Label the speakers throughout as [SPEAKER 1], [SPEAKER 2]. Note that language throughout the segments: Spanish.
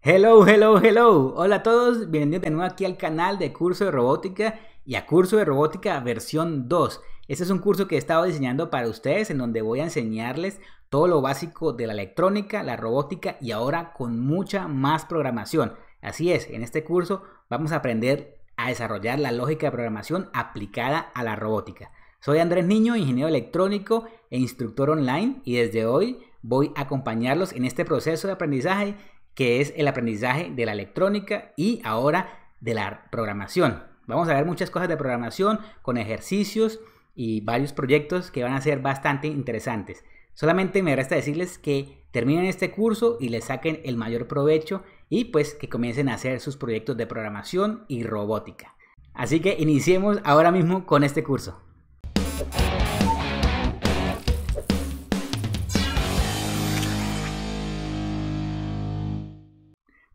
[SPEAKER 1] Hello, hello, hello. Hola a todos, bienvenidos de nuevo aquí al canal de curso de robótica y a curso de robótica versión 2. Este es un curso que he estado diseñando para ustedes en donde voy a enseñarles todo lo básico de la electrónica, la robótica y ahora con mucha más programación. Así es, en este curso vamos a aprender a desarrollar la lógica de programación aplicada a la robótica. Soy Andrés Niño, ingeniero electrónico e instructor online y desde hoy voy a acompañarlos en este proceso de aprendizaje que es el aprendizaje de la electrónica y ahora de la programación. Vamos a ver muchas cosas de programación con ejercicios y varios proyectos que van a ser bastante interesantes. Solamente me resta decirles que terminen este curso y les saquen el mayor provecho y pues que comiencen a hacer sus proyectos de programación y robótica. Así que iniciemos ahora mismo con este curso.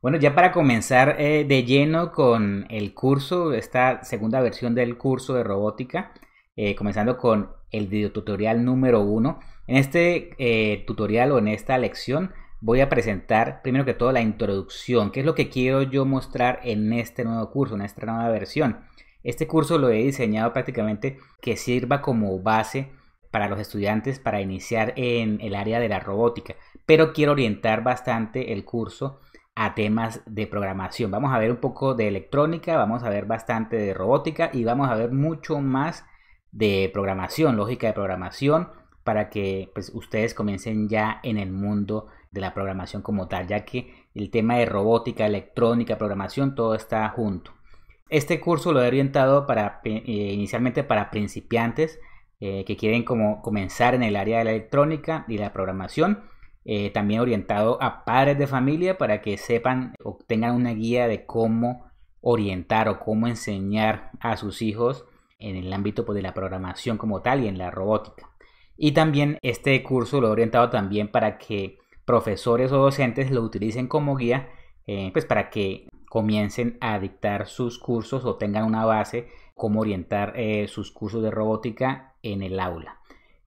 [SPEAKER 1] Bueno, ya para comenzar eh, de lleno con el curso, esta segunda versión del curso de robótica, eh, comenzando con el videotutorial número uno. En este eh, tutorial o en esta lección voy a presentar primero que todo la introducción, que es lo que quiero yo mostrar en este nuevo curso, en esta nueva versión. Este curso lo he diseñado prácticamente que sirva como base para los estudiantes para iniciar en el área de la robótica, pero quiero orientar bastante el curso a temas de programación. Vamos a ver un poco de electrónica, vamos a ver bastante de robótica y vamos a ver mucho más de programación, lógica de programación, para que pues, ustedes comiencen ya en el mundo de la programación como tal, ya que el tema de robótica, electrónica, programación, todo está junto. Este curso lo he orientado para, eh, inicialmente para principiantes eh, que quieren como comenzar en el área de la electrónica y la programación eh, también orientado a padres de familia para que sepan o tengan una guía de cómo orientar o cómo enseñar a sus hijos en el ámbito pues, de la programación como tal y en la robótica. Y también este curso lo he orientado también para que profesores o docentes lo utilicen como guía, eh, pues para que comiencen a dictar sus cursos o tengan una base cómo orientar eh, sus cursos de robótica en el aula.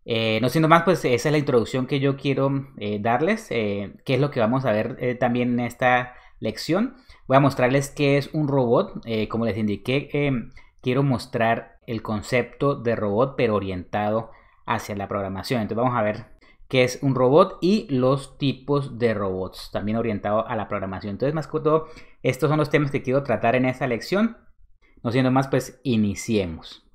[SPEAKER 1] Eh, no siendo más, pues esa es la introducción que yo quiero eh, darles, eh, qué es lo que vamos a ver también en esta lección. Voy a mostrarles qué es un robot, como les indiqué, quiero mostrar el concepto de robot pero orientado hacia la programación. Entonces vamos a ver qué es un robot y los tipos de robots, también orientado a la programación. Entonces más que todo, estos son los temas que quiero tratar en esta lección. No siendo más, pues iniciemos.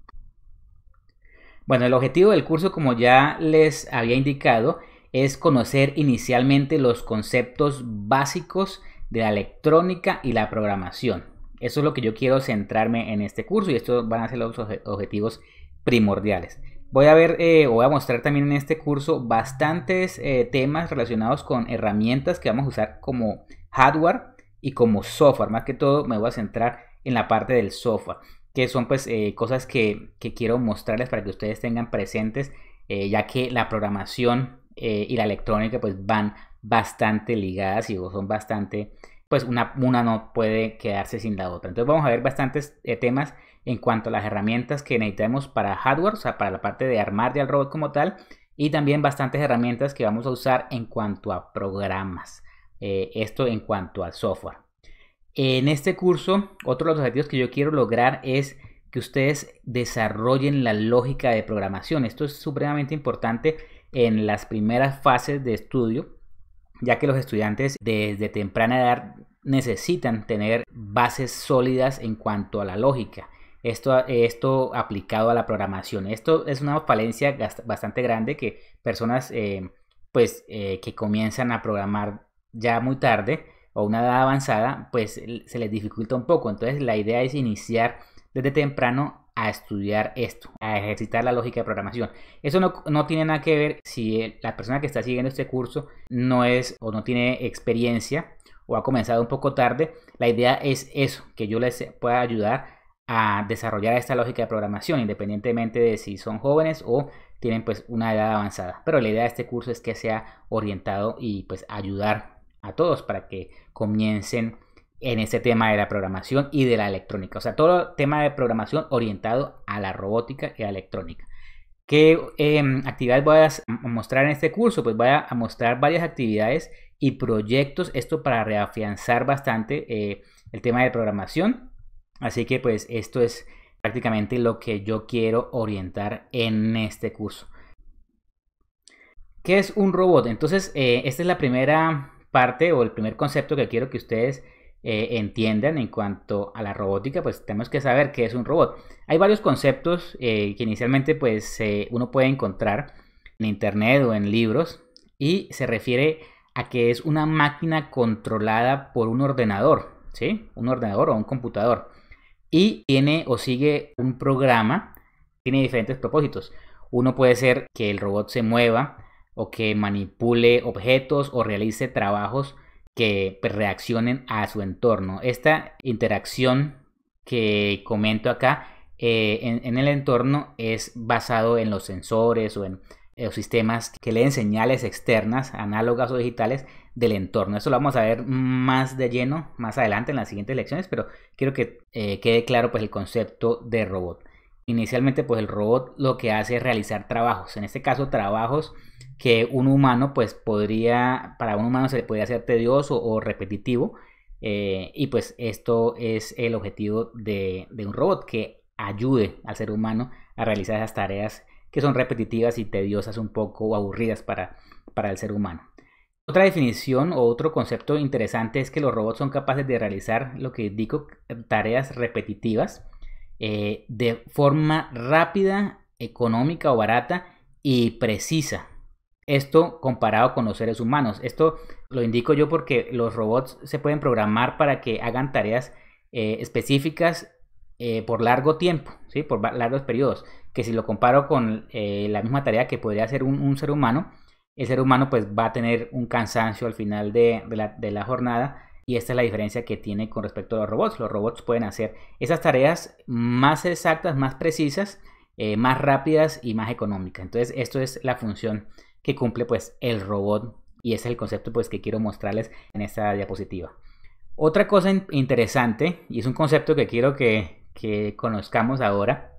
[SPEAKER 1] Bueno, el objetivo del curso, como ya les había indicado, es conocer inicialmente los conceptos básicos de la electrónica y la programación. Eso es lo que yo quiero centrarme en este curso y estos van a ser los objetivos primordiales. Voy a ver eh, voy a mostrar también en este curso bastantes eh, temas relacionados con herramientas que vamos a usar como hardware y como software. Más que todo me voy a centrar en la parte del software que son pues eh, cosas que, quiero mostrarles para que ustedes tengan presentes, eh, ya que la programación eh, y la electrónica pues van bastante ligadas y son bastante, pues una, una no puede quedarse sin la otra. Entonces vamos a ver bastantes temas en cuanto a las herramientas que necesitamos para hardware, o sea, para la parte de armar ya el robot como tal, y también bastantes herramientas que vamos a usar en cuanto a programas. esto en cuanto al software. En este curso, otro de los objetivos que yo quiero lograr es que ustedes desarrollen la lógica de programación. Esto es supremamente importante en las primeras fases de estudio, ya que los estudiantes desde temprana edad necesitan tener bases sólidas en cuanto a la lógica. Esto, esto aplicado a la programación. Esto es una falencia bastante grande que personas eh, pues, eh, que comienzan a programar ya muy tarde, o una edad avanzada, pues se les dificulta un poco. Entonces la idea es iniciar desde temprano a estudiar esto, a ejercitar la lógica de programación. Eso no, tiene nada que ver si la persona que está siguiendo este curso no es o no tiene experiencia o ha comenzado un poco tarde. La idea es eso, que yo les pueda ayudar a desarrollar esta lógica de programación, independientemente de si son jóvenes o tienen pues una edad avanzada. Pero la idea de este curso es que sea orientado y pues ayudar a todos para que comiencen en este tema de la programación y de la electrónica. O sea, todo tema de programación orientado a la robótica y a la electrónica. ¿Qué em, actividades voy a mostrar en este curso? Pues voy a mostrar varias actividades y proyectos, esto para reafianzar bastante eh, el tema de programación. Así que pues esto es prácticamente lo que yo quiero orientar en este curso. ¿Qué es un robot? Entonces, eh, esta es la primera parte o el primer concepto que quiero que ustedes eh, entiendan en cuanto a la robótica, pues tenemos que saber qué es un robot. Hay varios conceptos eh, que inicialmente pues uno puede encontrar en internet o en libros y se refiere a que es una máquina controlada por un ordenador, ¿sí? Un ordenador o un computador y tiene o sigue un programa, tiene diferentes propósitos. Uno puede ser que el robot se mueva, o que manipule objetos o realice trabajos que pues, reaccionen a su entorno. Esta interacción que comento acá eh, en, el entorno es basado en los sensores o en los sistemas que leen señales externas, análogas o digitales del entorno. Eso lo vamos a ver más de lleno más adelante en las siguientes lecciones, pero quiero que eh, quede claro pues el concepto de robot. Inicialmente pues el robot lo que hace es realizar trabajos, en este caso trabajos que un humano, pues podría, para un humano se le podría hacer tedioso o repetitivo. Eh, y pues esto es el objetivo de, un robot, que ayude al ser humano a realizar esas tareas que son repetitivas y tediosas un poco aburridas para, el ser humano. Otra definición o otro concepto interesante es que los robots son capaces de realizar lo que digo tareas repetitivas eh, de forma rápida, económica o barata y precisa. Esto comparado con los seres humanos. Esto lo indico yo porque los robots se pueden programar para que hagan tareas eh, específicas eh, por largo tiempo, ¿sí? por largos periodos. Que si lo comparo con eh, la misma tarea que podría hacer un, ser humano, el ser humano pues va a tener un cansancio al final de, la, jornada y esta es la diferencia que tiene con respecto a los robots. Los robots pueden hacer esas tareas más exactas, más precisas, más rápidas y más económicas. Entonces, esto es la función que cumple pues el robot y ese es el concepto pues que quiero mostrarles en esta diapositiva. Otra cosa interesante y es un concepto que quiero que, conozcamos ahora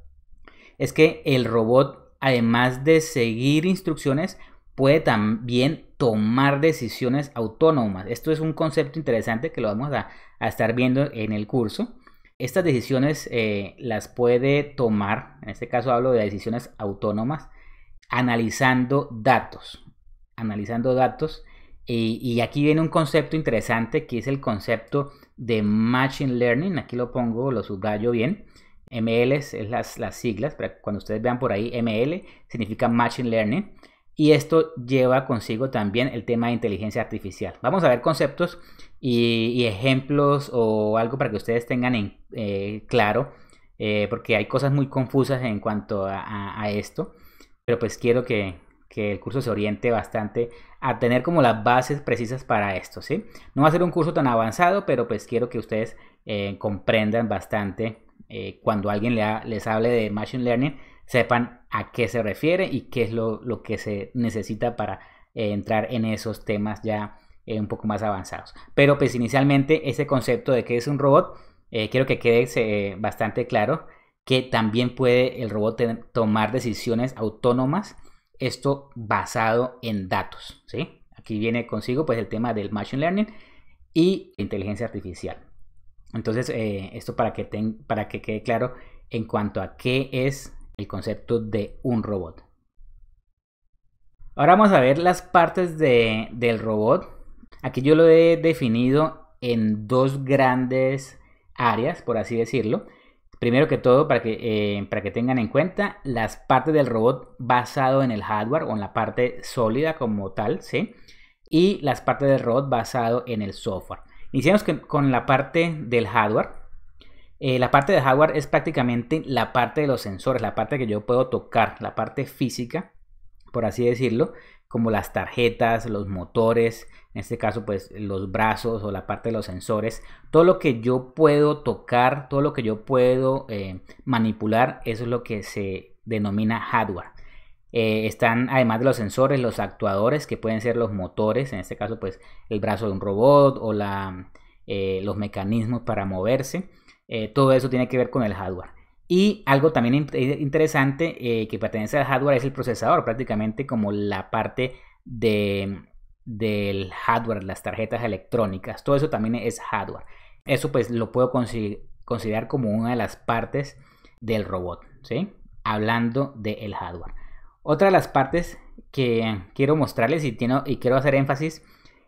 [SPEAKER 1] es que el robot además de seguir instrucciones puede también tomar decisiones autónomas. Esto es un concepto interesante que lo vamos a, estar viendo en el curso. Estas decisiones eh, las puede tomar, en este caso hablo de decisiones autónomas, analizando datos. Analizando datos. Eh, y, aquí viene un concepto interesante que es el concepto de Machine Learning. Aquí lo pongo, lo subrayo bien. ML es, las, las, siglas, pero cuando ustedes vean por ahí, ML significa Machine Learning. Y esto lleva consigo también el tema de inteligencia artificial. Vamos a ver conceptos y, ejemplos o algo para que ustedes tengan eh, claro, eh, porque hay cosas muy confusas en cuanto a esto pero pues quiero que, el curso se oriente bastante a tener como las bases precisas para esto, ¿sí? No va a ser un curso tan avanzado, pero pues quiero que ustedes eh, comprendan bastante eh, cuando alguien les hable de Machine Learning, sepan a qué se refiere y qué es lo, que se necesita para eh, entrar en esos temas ya un poco más avanzados. Pero pues inicialmente ese concepto de qué es un robot, quiero que quede bastante claro que también puede el robot tomar decisiones autónomas, esto basado en datos, ¿sí? Aquí viene consigo pues el tema del machine learning y inteligencia artificial. Entonces, eh, esto para que, para que quede claro en cuanto a qué es el concepto de un robot. Ahora vamos a ver las partes del robot. Aquí yo lo he definido en dos grandes áreas, por así decirlo. Primero que todo, para que, eh, para que tengan en cuenta las partes del robot basado en el hardware o en la parte sólida como tal, ¿sí? Y las partes del robot basado en el software. Iniciamos con la parte del hardware. Eh, la parte del hardware es prácticamente la parte de los sensores, la parte que yo puedo tocar, la parte física por así decirlo, como las tarjetas, los motores, en este caso pues los brazos o la parte de los sensores, todo lo que yo puedo tocar, todo lo que yo puedo eh, manipular, eso es lo que se denomina hardware. Eh, están además de los sensores, los actuadores que pueden ser los motores, en este caso pues el brazo de un robot o la, eh, los mecanismos para moverse, todo eso tiene que ver con el hardware. Y algo también eh, interesante eh, que pertenece al hardware es el procesador, prácticamente como la parte del hardware, las tarjetas electrónicas, todo eso también es hardware. Eso pues lo puedo considerar como una de las partes del robot, ¿sí? Hablando del hardware. Otra de las partes que quiero mostrarles y quiero hacer énfasis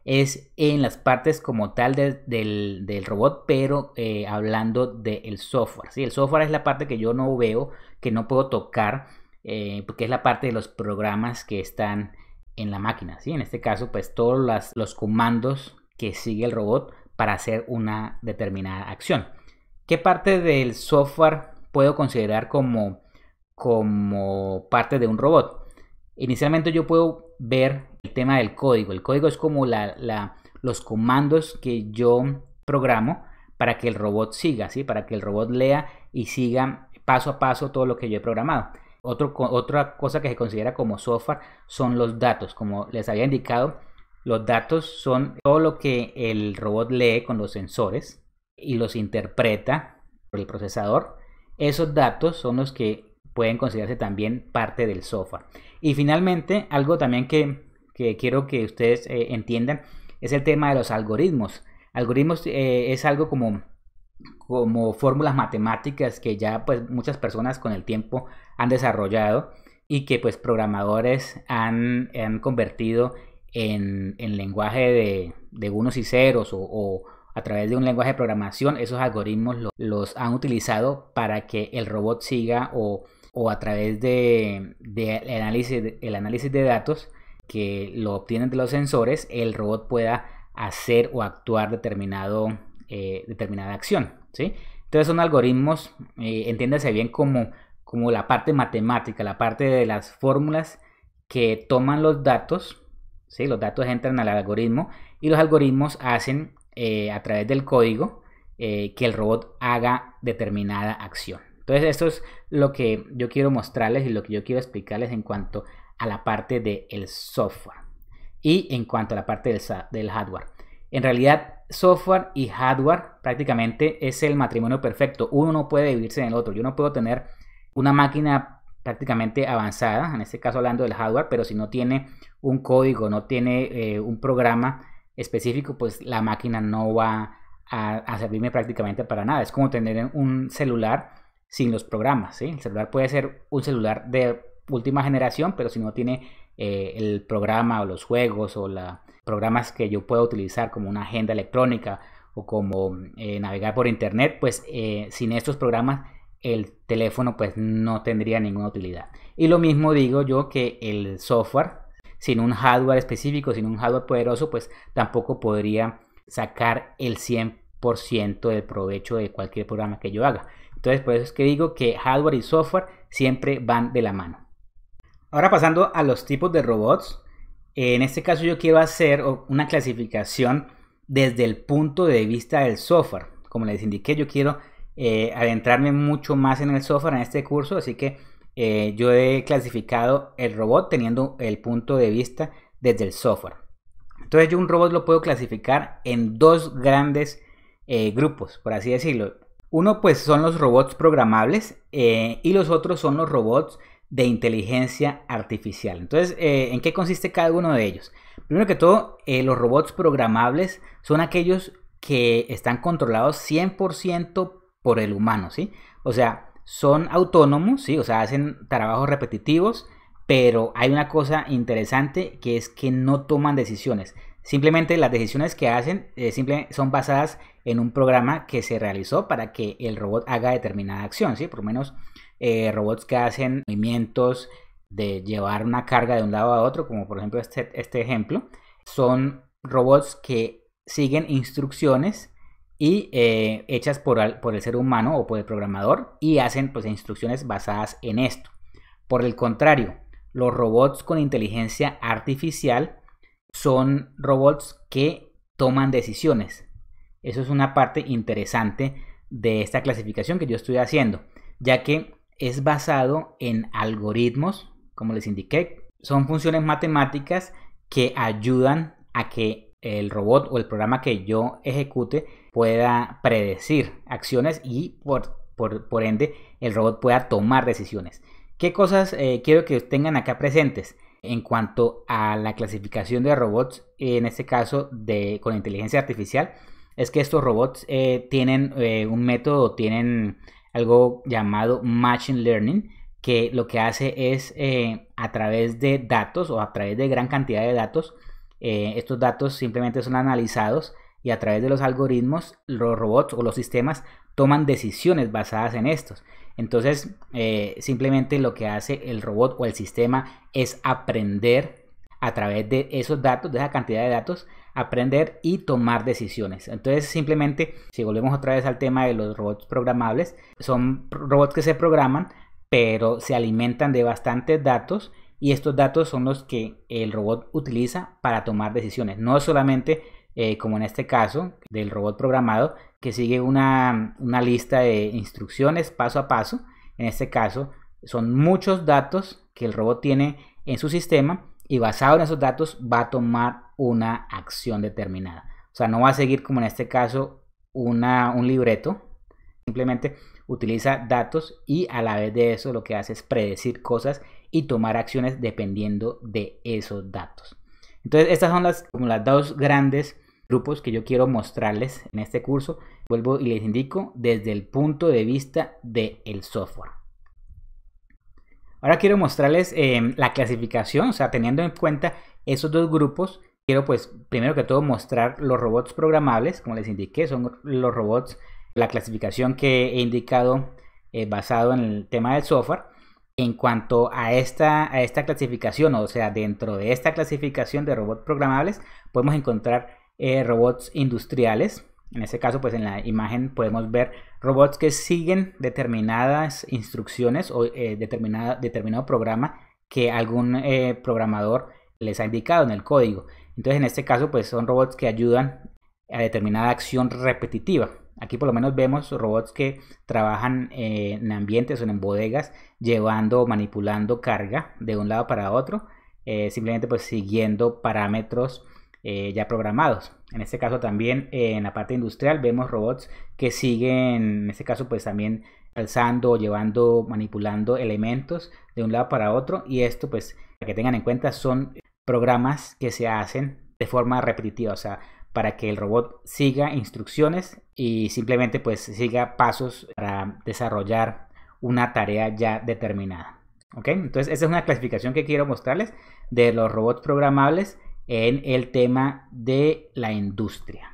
[SPEAKER 1] es en las partes como tal del, robot, pero eh, hablando del software. ¿sí? El software es la parte que yo no veo, que no puedo tocar, eh, porque es la parte de los programas que están en la máquina. ¿sí? En este caso, pues todos las, los comandos que sigue el robot para hacer una determinada acción. ¿Qué parte del software puedo considerar como, como parte de un robot? Inicialmente yo puedo ver el tema del código. El código es como los comandos que yo programo para que el robot siga, para que el robot lea y siga paso a paso todo lo que yo he programado. otra cosa que se considera como software son los datos. Como les había indicado, los datos son todo lo que el robot lee con los sensores y los interpreta por el procesador. Esos datos son los que pueden considerarse también parte del software. Y finalmente, algo también que, quiero que ustedes eh, entiendan es el tema de los algoritmos. Algoritmos eh, es algo como, como fórmulas matemáticas que ya pues muchas personas con el tiempo han desarrollado y que pues programadores han, convertido en, lenguaje de, unos y ceros o, a través de un lenguaje de programación, esos algoritmos los han utilizado para que el robot siga o o a través del análisis, el análisis de datos que lo obtienen de los sensores, el robot pueda hacer o actuar determinado, eh, determinada acción. ¿sí? Entonces son algoritmos, eh, entiéndase bien como, como la parte matemática, la parte de las fórmulas que toman los datos, ¿sí? los datos entran al algoritmo y los algoritmos hacen eh, a través del código que el robot haga determinada acción. Entonces, eso es lo que yo quiero mostrarles y lo que yo quiero explicarles en cuanto a la parte del software y en cuanto a la parte del, hardware. En realidad, software y hardware prácticamente es el matrimonio perfecto. Uno no puede vivirse en el otro. Yo no puedo tener una máquina prácticamente avanzada, en este caso hablando del hardware, pero si no tiene un código, no tiene eh, un programa específico, pues la máquina no va a, servirme prácticamente para nada. Es como tener un celular sin los programas. El celular puede ser un celular de última generación, pero si no tiene eh, el programa o los juegos o los programas que yo pueda utilizar como una agenda electrónica o como eh, navegar por internet, pues eh, sin estos programas el teléfono pues no tendría ninguna utilidad. Y lo mismo digo yo que el software, sin un hardware específico, sin un hardware poderoso, pues tampoco podría sacar el 100% del provecho de cualquier programa que yo haga. Entonces, por eso es que digo que hardware y software siempre van de la mano. Ahora pasando a los tipos de robots. En este caso yo quiero hacer una clasificación desde el punto de vista del software. Como les indiqué, yo quiero eh, adentrarme mucho más en el software en este curso, así que eh, yo he clasificado el robot teniendo el punto de vista desde el software. Entonces yo un robot lo puedo clasificar en dos grandes eh, grupos, por así decirlo. Uno pues son los robots programables eh, y los otros son los robots de inteligencia artificial. Entonces, eh, ¿en qué consiste cada uno de ellos? Primero que todo, eh, los robots programables son aquellos que están controlados 100% por el humano, ¿sí? O sea, son autónomos, ¿sí? O sea, hacen trabajos repetitivos, pero hay una cosa interesante que es que no toman decisiones. Simplemente las decisiones que hacen simplemente son basadas en un programa que se realizó para que el robot haga determinada acción, ¿sí? Por lo menos eh, robots que hacen movimientos de llevar una carga de un lado a otro, como por ejemplo este, este ejemplo, son robots que siguen instrucciones y eh, hechas por, por el ser humano o por el programador y hacen pues instrucciones basadas en esto. Por el contrario, los robots con inteligencia artificial son robots que toman decisiones, eso es una parte interesante de esta clasificación que yo estoy haciendo, ya que es basado en algoritmos, como les indiqué, son funciones matemáticas que ayudan a que el robot o el programa que yo ejecute pueda predecir acciones y por, por, ende el robot pueda tomar decisiones. ¿Qué cosas eh, quiero que tengan acá presentes? en cuanto a la clasificación de robots, en este caso de, con inteligencia artificial, es que estos robots eh, tienen eh, un método, tienen algo llamado Machine Learning, que lo que hace es eh, a través de datos o a través de gran cantidad de datos, estos datos simplemente son analizados y a través de los algoritmos los robots o los sistemas toman decisiones basadas en estos. Entonces, simplemente lo que hace el robot o el sistema es aprender a través de esos datos, de esa cantidad de datos, aprender y tomar decisiones. Entonces simplemente, si volvemos otra vez al tema de los robots programables, son robots que se programan, pero se alimentan de bastantes datos y estos datos son los que el robot utiliza para tomar decisiones. No solamente eh, como en este caso del robot programado, que sigue una, una lista de instrucciones paso a paso. En este caso son muchos datos que el robot tiene en su sistema y basado en esos datos va a tomar una acción determinada. O sea, no va a seguir como en este caso un libreto, simplemente utiliza datos y a la vez de eso lo que hace es predecir cosas y tomar acciones dependiendo de esos datos. Entonces, estas son las, como las dos grandes grupos que yo quiero mostrarles en este curso. Vuelvo y les indico desde el punto de vista del software. Ahora quiero mostrarles em, la clasificación, o sea, teniendo en cuenta esos dos grupos, quiero pues primero que todo mostrar los robots programables, como les indiqué, son los robots, la clasificación que he indicado eh, basado en el tema del software. En cuanto a esta, esta clasificación, o sea, dentro de esta clasificación de robots programables, podemos encontrar eh, robots industriales, en este caso, pues en la imagen podemos ver robots que siguen determinadas instrucciones o eh, determinado, programa que algún eh, programador les ha indicado en el código. Entonces, en este caso, pues son robots que ayudan a determinada acción repetitiva. Aquí por lo menos vemos robots que trabajan eh, en ambientes o en bodegas, llevando o manipulando carga de un lado para otro, simplemente pues siguiendo parámetros eh, ya programados. En este caso también eh, en la parte industrial vemos robots que siguen, en este caso pues también alzando, llevando, manipulando elementos de un lado para otro y esto pues para que tengan en cuenta son programas que se hacen de forma repetitiva, o sea, para que el robot siga instrucciones y simplemente pues siga pasos para desarrollar una tarea ya determinada. ¿Ok? Entonces esa es una clasificación que quiero mostrarles de los robots programables en el tema de la industria.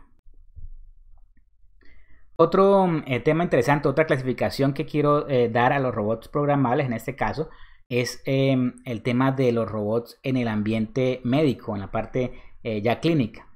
[SPEAKER 1] Otro eh, tema interesante, otra clasificación que quiero eh, dar a los robots programables en este caso es em, el tema de los robots en el ambiente médico, en la parte eh, ya clínica.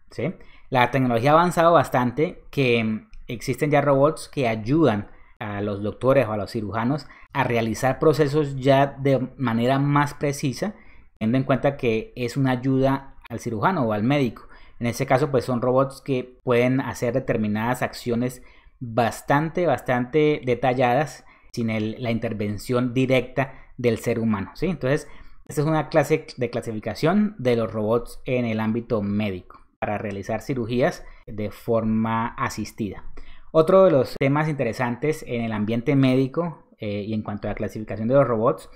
[SPEAKER 1] La tecnología ha avanzado bastante que em, existen ya robots que ayudan a los doctores o a los cirujanos a realizar procesos ya de manera más precisa, teniendo en cuenta que es una ayuda al cirujano o al médico. En ese caso, pues son robots que pueden hacer determinadas acciones bastante, bastante detalladas sin la intervención directa del ser humano. ¿sí? Entonces, esta es una clase de clasificación de los robots en el ámbito médico para realizar cirugías de forma asistida. Otro de los temas interesantes en el ambiente médico eh, y en cuanto a la clasificación de los robots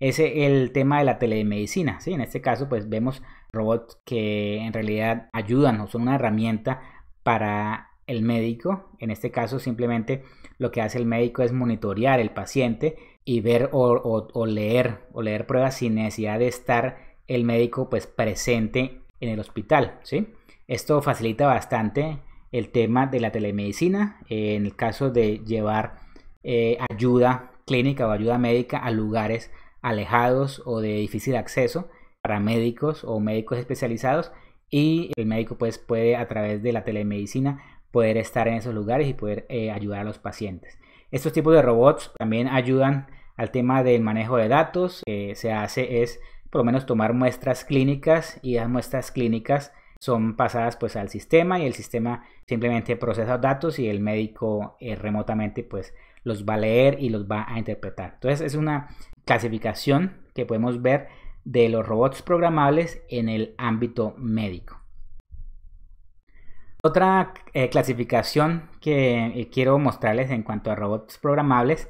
[SPEAKER 1] es el tema de la telemedicina. En este caso, pues vemos robots que en realidad ayudan o son una herramienta para el médico. En este caso simplemente lo que hace el médico es monitorear el paciente y ver o, leer o leer pruebas sin necesidad de estar el médico pues presente en el hospital. ¿sí? Esto facilita bastante el tema de la telemedicina eh, en el caso de llevar eh, ayuda clínica o ayuda médica a lugares alejados o de difícil acceso para médicos o médicos especializados y el médico pues puede a través de la telemedicina poder estar en esos lugares y poder eh, ayudar a los pacientes. Estos tipos de robots también ayudan al tema del manejo de datos. Eh, se hace es por lo menos tomar muestras clínicas y las muestras clínicas son pasadas pues al sistema y el sistema simplemente procesa datos y el médico eh, remotamente pues los va a leer y los va a interpretar. Entonces es una clasificación que podemos ver de los robots programables en el ámbito médico. Otra eh, clasificación que eh, quiero mostrarles en cuanto a robots programables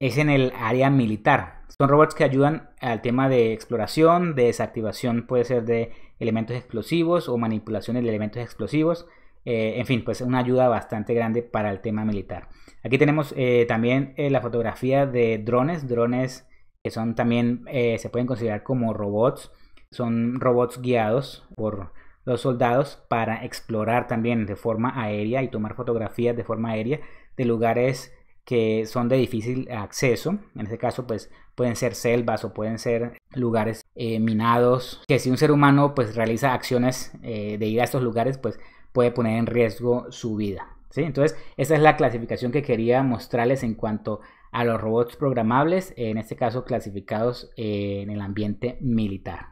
[SPEAKER 1] es en el área militar. Son robots que ayudan al tema de exploración, de desactivación, puede ser de elementos explosivos o manipulaciones de elementos explosivos. Eh, en fin, pues una ayuda bastante grande para el tema militar. Aquí tenemos también la fotografía de drones, drones que son también, eh, se pueden considerar como robots, son robots guiados por los soldados para explorar también de forma aérea y tomar fotografías de forma aérea de lugares que son de difícil acceso. En este caso, pues pueden ser selvas o pueden ser lugares eh, minados. Que si un ser humano pues realiza acciones eh, de ir a estos lugares, pues puede poner en riesgo su vida. ¿sí? Entonces, esa es la clasificación que quería mostrarles en cuanto a los robots programables, en este caso clasificados en el ambiente militar.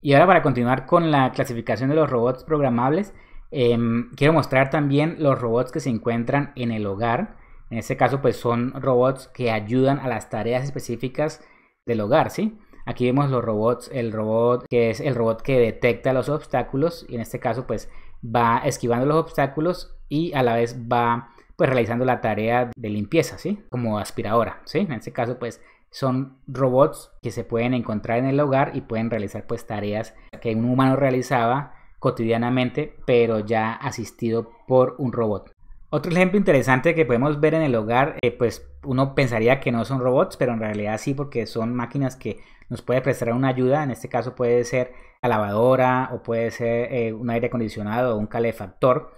[SPEAKER 1] Y ahora para continuar con la clasificación de los robots programables, em, quiero mostrar también los robots que se encuentran en el hogar. En este caso, pues son robots que ayudan a las tareas específicas del hogar, ¿sí? Aquí vemos los robots, el robot que es el robot que detecta los obstáculos y en este caso pues va esquivando los obstáculos y a la vez va pues realizando la tarea de limpieza, ¿sí? Como aspiradora, ¿sí? En este caso, pues son robots que se pueden encontrar en el hogar y pueden realizar pues tareas que un humano realizaba cotidianamente, pero ya asistido por un robot. Otro ejemplo interesante que podemos ver en el hogar, eh, pues uno pensaría que no son robots, pero en realidad sí, porque son máquinas que nos pueden prestar una ayuda. En este caso puede ser la lavadora o puede ser eh, un aire acondicionado o un calefactor.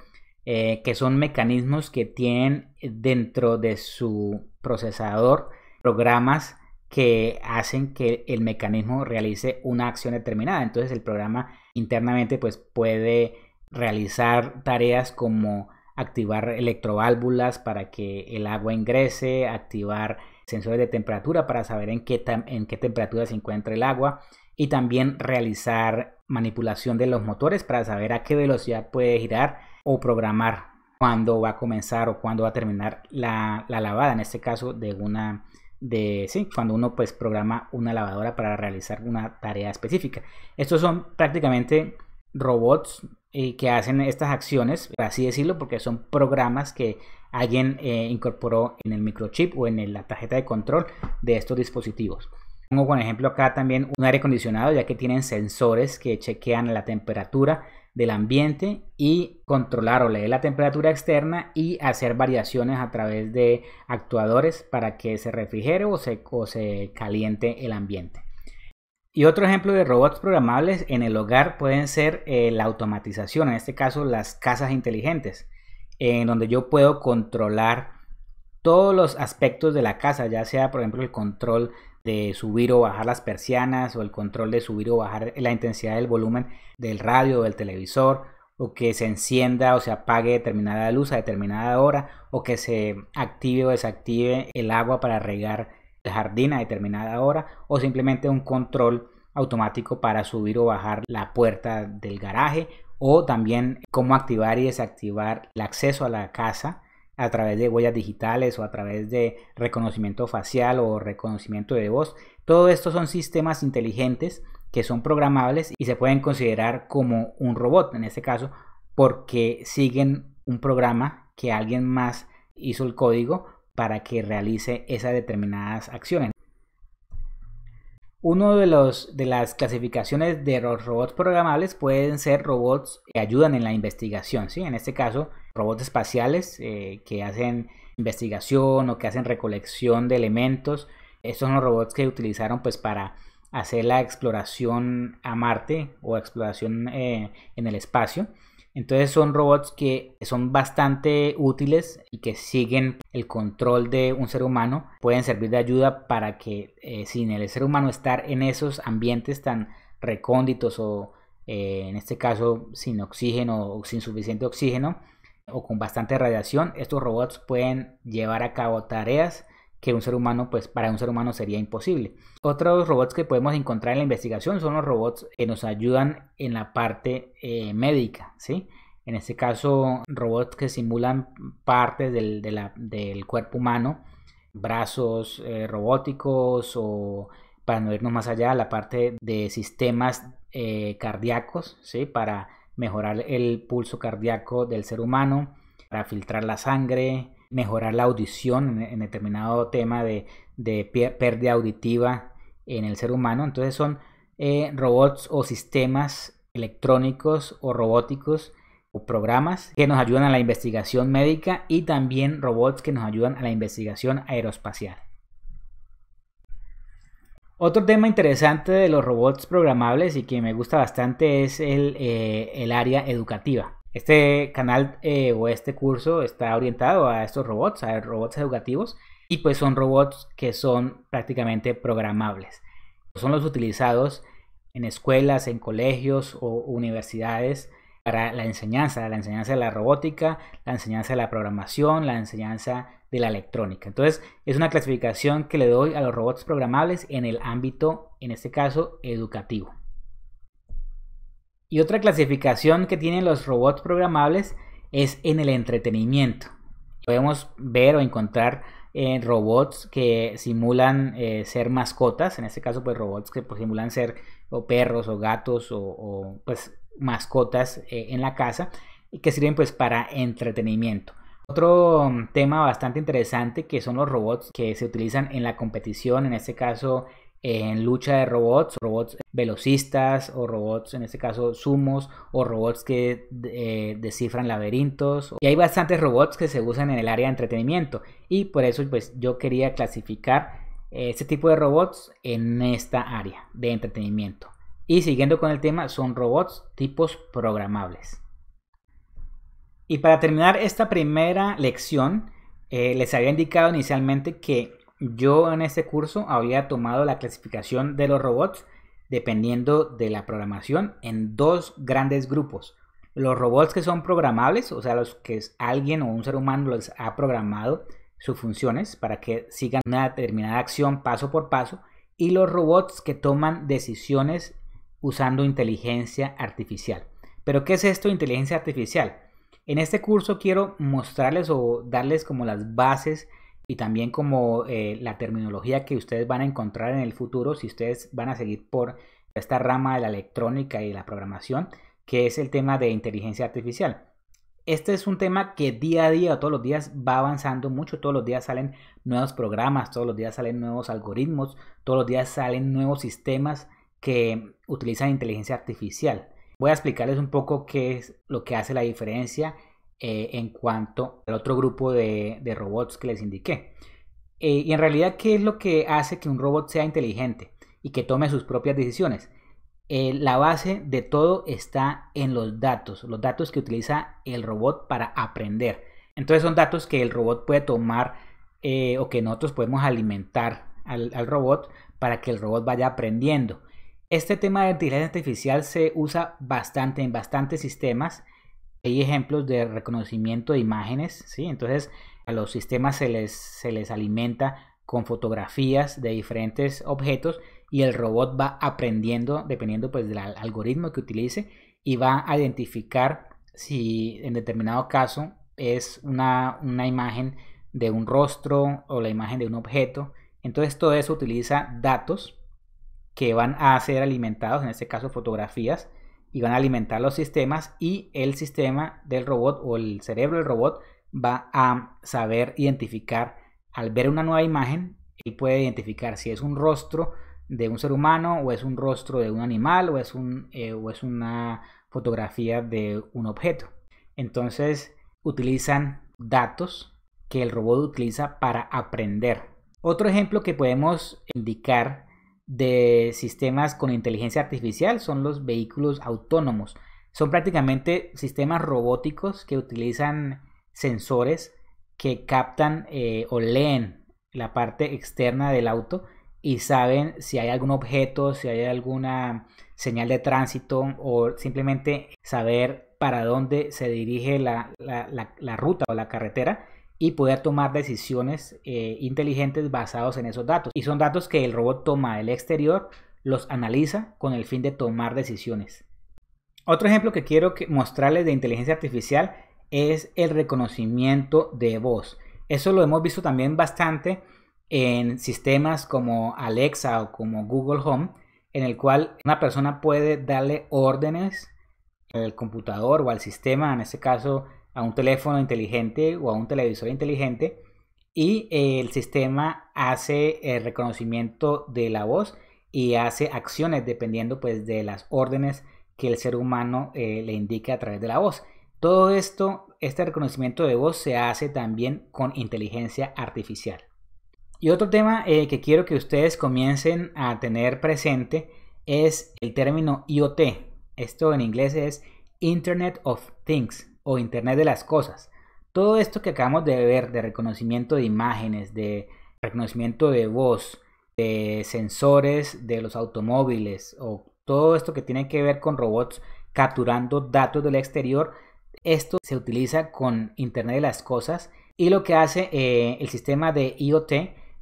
[SPEAKER 1] Eh, que son mecanismos que tienen dentro de su procesador programas que hacen que el mecanismo realice una acción determinada. Entonces el programa internamente pues puede realizar tareas como activar electroválvulas para que el agua ingrese, activar sensores de temperatura para saber en qué, en qué temperatura se encuentra el agua y también realizar manipulación de los motores para saber a qué velocidad puede girar o programar cuándo va a comenzar o cuándo va a terminar la, la lavada, en este caso de una de sí, cuando uno pues programa una lavadora para realizar una tarea específica. Estos son prácticamente robots que hacen estas acciones, así decirlo, porque son programas que alguien eh, incorporó en el microchip o en la tarjeta de control de estos dispositivos. Pongo por ejemplo acá también un aire acondicionado, ya que tienen sensores que chequean la temperatura del ambiente y controlar o leer la temperatura externa y hacer variaciones a través de actuadores para que se refrigere o se caliente el ambiente. Y otro ejemplo de robots programables en el hogar pueden ser eh, la automatización, en este caso las casas inteligentes, en donde yo puedo controlar todos los aspectos de la casa, ya sea por ejemplo el control de subir o bajar las persianas o el control de subir o bajar la intensidad del volumen del radio o del televisor o que se encienda o se apague determinada luz a determinada hora o que se active o desactive el agua para regar de jardín a determinada hora o simplemente un control automático para subir o bajar la puerta del garaje o también cómo activar y desactivar el acceso a la casa a través de huellas digitales o a través de reconocimiento facial o reconocimiento de voz. Todo esto son sistemas inteligentes que son programables y se pueden considerar como un robot en este caso porque siguen un programa que alguien más hizo el código para que realice esas determinadas acciones. Uno de, los, de las clasificaciones de los robots programables pueden ser robots que ayudan en la investigación, ¿sí? en este caso robots espaciales eh, que hacen investigación o que hacen recolección de elementos. Estos son los robots que utilizaron pues para hacer la exploración a Marte o exploración eh, en el espacio. Entonces son robots que son bastante útiles y que siguen el control de un ser humano. Pueden servir de ayuda para que eh, sin el ser humano estar en esos ambientes tan recónditos o eh, en este caso sin oxígeno o sin suficiente oxígeno o con bastante radiación, estos robots pueden llevar a cabo tareas que un ser humano, pues para un ser humano sería imposible. Otros robots que podemos encontrar en la investigación son los robots que nos ayudan en la parte eh, médica, ¿sí? En este caso, robots que simulan partes del, cuerpo humano, brazos eh, robóticos o, para no irnos más allá, la parte de sistemas eh, cardíacos, ¿sí? Para mejorar el pulso cardíaco del ser humano, para filtrar la sangre, mejorar la audición en, determinado tema de, pérdida auditiva en el ser humano. Entonces son eh, robots o sistemas electrónicos o robóticos o programas que nos ayudan a la investigación médica y también robots que nos ayudan a la investigación aeroespacial. Otro tema interesante de los robots programables y que me gusta bastante es el eh, área educativa. Este canal eh, o este curso está orientado a estos robots, a robots educativos, y pues son robots que son prácticamente programables. Son los utilizados en escuelas, en colegios o universidades para la enseñanza, la enseñanza de la robótica, la enseñanza de la programación, la enseñanza de la electrónica. Entonces, es una clasificación que le doy a los robots programables en el ámbito, en este caso, educativo. Y otra clasificación que tienen los robots programables es en el entretenimiento. Podemos ver o encontrar en eh, robots que simulan eh, ser mascotas, en este caso pues robots que pues, simulan ser o perros o gatos o, pues mascotas eh, en la casa y que sirven pues para entretenimiento. Otro mm, tema bastante interesante que son los robots que se utilizan en la competición, en este caso en lucha de robots, robots velocistas o robots, en este caso, sumos o robots que eh, descifran laberintos. Y hay bastantes robots que se usan en el área de entretenimiento y por eso pues yo quería clasificar eh, este tipo de robots en esta área de entretenimiento. Y siguiendo con el tema, son robots tipos programables. Y para terminar esta primera lección, eh, les había indicado inicialmente que yo en este curso había tomado la clasificación de los robots dependiendo de la programación en dos grandes grupos. Los robots que son programables, o sea, los que alguien o un ser humano les ha programado sus funciones para que sigan una determinada acción paso por paso, y los robots que toman decisiones usando inteligencia artificial. Pero ¿qué es esto de inteligencia artificial? En este curso quiero mostrarles o darles como las bases y también como eh, la terminología que ustedes van a encontrar en el futuro si ustedes van a seguir por esta rama de la electrónica y la programación, que es el tema de inteligencia artificial. Este es un tema que día a día todos los días va avanzando mucho, todos los días salen nuevos programas, todos los días salen nuevos algoritmos, todos los días salen nuevos sistemas que utilizan inteligencia artificial. Voy a explicarles un poco qué es lo que hace la diferencia eh, en cuanto al otro grupo de, robots que les indiqué. Eh, y en realidad, ¿qué es lo que hace que un robot sea inteligente y que tome sus propias decisiones? Eh, la base de todo está en los datos, los datos que utiliza el robot para aprender. Entonces son datos que el robot puede tomar o que nosotros podemos alimentar al, al, robot para que el robot vaya aprendiendo. Este tema de inteligencia artificial se usa bastante en bastantes sistemas hay ejemplos de reconocimiento de imágenes, ¿sí? Entonces a los sistemas se les, se les alimenta con fotografías de diferentes objetos y el robot va aprendiendo, dependiendo pues del algoritmo que utilice, y va a identificar si en determinado caso es una, una imagen de un rostro o la imagen de un objeto. Entonces todo eso utiliza datos que van a ser alimentados, en este caso fotografías, y van a alimentar los sistemas y el sistema del robot o el cerebro del robot va a saber identificar al ver una nueva imagen y puede identificar si es un rostro de un ser humano o es un rostro de un animal o es, un, eh, o es una fotografía de un objeto. Entonces utilizan datos que el robot utiliza para aprender. Otro ejemplo que podemos indicar de sistemas con inteligencia artificial son los vehículos autónomos. Son prácticamente sistemas robóticos que utilizan sensores que captan eh, o leen la parte externa del auto y saben si hay algún objeto, si hay alguna señal de tránsito o simplemente saber para dónde se dirige la, la ruta o la carretera y poder tomar decisiones eh, inteligentes basados en esos datos. Y son datos que el robot toma del exterior, los analiza con el fin de tomar decisiones. Otro ejemplo que quiero mostrarles de inteligencia artificial es el reconocimiento de voz. Eso lo hemos visto también bastante en sistemas como Alexa o como Google Home, en el cual una persona puede darle órdenes al computador o al sistema, en este caso a un teléfono inteligente o a un televisor inteligente y eh, el sistema hace el eh, reconocimiento de la voz y hace acciones dependiendo pues de las órdenes que el ser humano eh, le indique a través de la voz. Todo esto, este reconocimiento de voz se hace también con inteligencia artificial. Y otro tema que quiero que ustedes comiencen a tener presente es el término IoT. Esto en inglés es Internet of Things o Internet de las Cosas. Todo esto que acabamos de ver de reconocimiento de imágenes, de reconocimiento de voz, de sensores de los automóviles o todo esto que tiene que ver con robots capturando datos del exterior, esto se utiliza con Internet de las Cosas y lo que hace eh, el sistema de IoT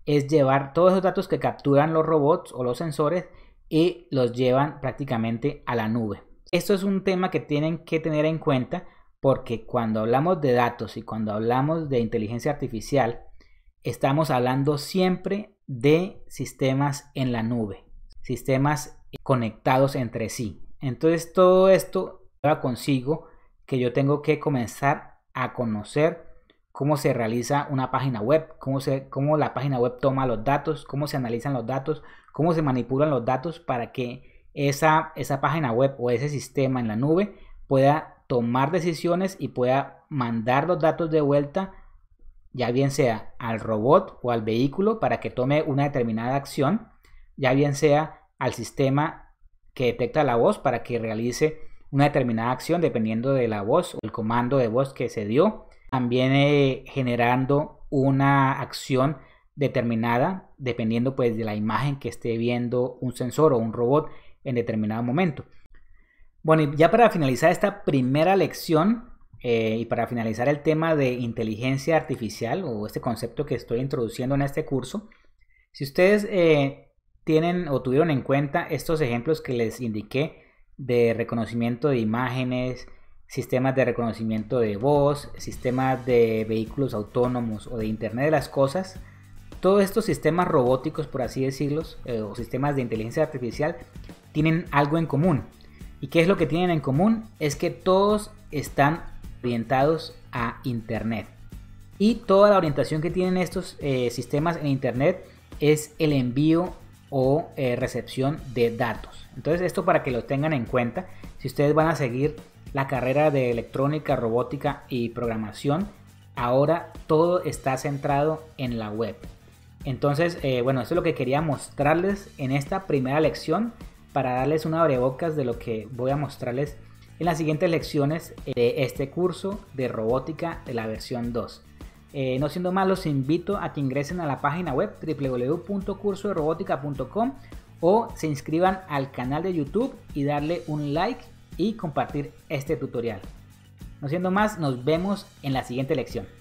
[SPEAKER 1] es llevar todos los datos que capturan los robots o los sensores y los llevan prácticamente a la nube. Esto es un tema que tienen que tener en cuenta porque cuando hablamos de datos y cuando hablamos de inteligencia artificial, estamos hablando siempre de sistemas en la nube, sistemas conectados entre sí. Entonces todo esto lleva consigo que yo tengo que comenzar a conocer cómo se realiza una página web, cómo, la página web toma los datos, cómo se analizan los datos, cómo se manipulan los datos para que esa, esa página web o ese sistema en la nube pueda tomar decisiones y pueda mandar los datos de vuelta, ya bien sea al robot o al vehículo para que tome una determinada acción, ya bien sea al sistema que detecta la voz para que realice una determinada acción dependiendo de la voz o el comando de voz que se dio, también eh, generando una acción determinada dependiendo pues de la imagen que esté viendo un sensor o un robot en determinado momento. Bueno, y ya para finalizar esta primera lección eh, y para finalizar el tema de inteligencia artificial o este concepto que estoy introduciendo en este curso, si ustedes eh, tienen o tuvieron en cuenta estos ejemplos que les indiqué de reconocimiento de imágenes, sistemas de reconocimiento de voz, sistemas de vehículos autónomos o de Internet de las Cosas, todos estos sistemas robóticos, por así decirlos, eh, o sistemas de inteligencia artificial, tienen algo en común ¿Y qué es lo que tienen en común? Es que todos están orientados a Internet. Y toda la orientación que tienen estos eh, sistemas en Internet es el envío o eh, recepción de datos. Entonces esto para que lo tengan en cuenta, si ustedes van a seguir la carrera de electrónica, robótica y programación, ahora todo está centrado en la web. Entonces, eh, bueno, eso es lo que quería mostrarles en esta primera lección para darles un abrebocas de lo que voy a mostrarles en las siguientes lecciones de este curso de robótica de la versión 2. Eh, no siendo más, los invito a que ingresen a la página web www.cursoderobótica.com o se inscriban al canal de YouTube y darle un like y compartir este tutorial. No siendo más, nos vemos en la siguiente lección.